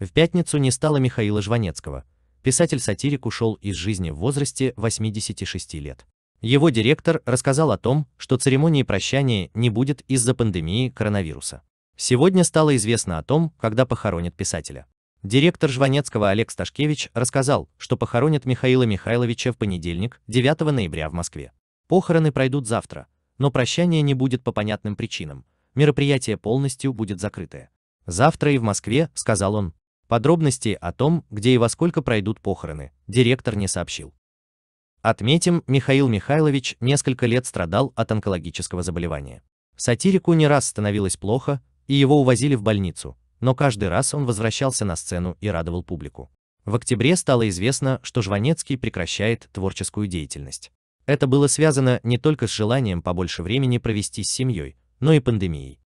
В пятницу не стало Михаила Жванецкого. Писатель-сатирик ушел из жизни в возрасте 86 лет. Его директор рассказал о том, что церемонии прощания не будет из-за пандемии коронавируса. Сегодня стало известно о том, когда похоронят писателя. Директор Жванецкого Олег Сташкевич рассказал, что похоронят Михаила Михайловича в понедельник, 9 ноября в Москве. Похороны пройдут завтра, но прощание не будет по понятным причинам. Мероприятие полностью будет закрытое. Завтра и в Москве, сказал он. Подробности о том, где и во сколько пройдут похороны, директор не сообщил. Отметим, Михаил Михайлович несколько лет страдал от онкологического заболевания. Сатирику не раз становилось плохо, и его увозили в больницу, но каждый раз он возвращался на сцену и радовал публику. В октябре стало известно, что Жванецкий прекращает творческую деятельность. Это было связано не только с желанием побольше времени провести с семьей, но и пандемией.